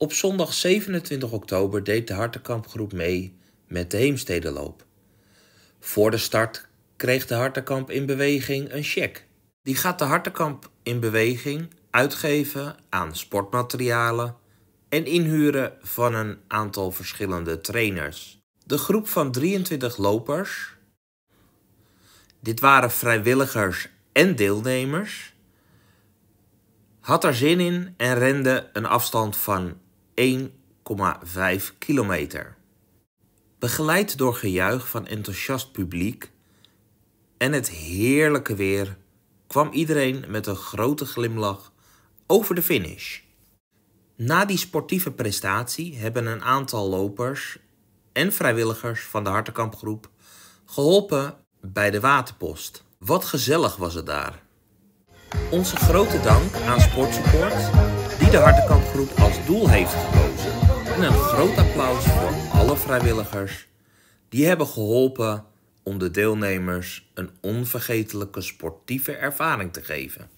Op zondag 27 oktober deed de Hartenkampgroep mee met de Heemstedenloop. Voor de start kreeg de Hartenkamp in Beweging een cheque. Die gaat de Hartenkamp in Beweging uitgeven aan sportmaterialen en inhuren van een aantal verschillende trainers. De groep van 23 lopers, dit waren vrijwilligers en deelnemers, had er zin in en rende een afstand van 1,5 kilometer. Begeleid door gejuich van enthousiast publiek en het heerlijke weer kwam iedereen met een grote glimlach over de finish. Na die sportieve prestatie hebben een aantal lopers en vrijwilligers van de Hartenkampgroep geholpen bij de waterpost. Wat gezellig was het daar. Onze grote dank aan Sportsupport die de Hartenkampgroep als doel heeft gekozen. En een groot applaus voor alle vrijwilligers die hebben geholpen om de deelnemers een onvergetelijke sportieve ervaring te geven.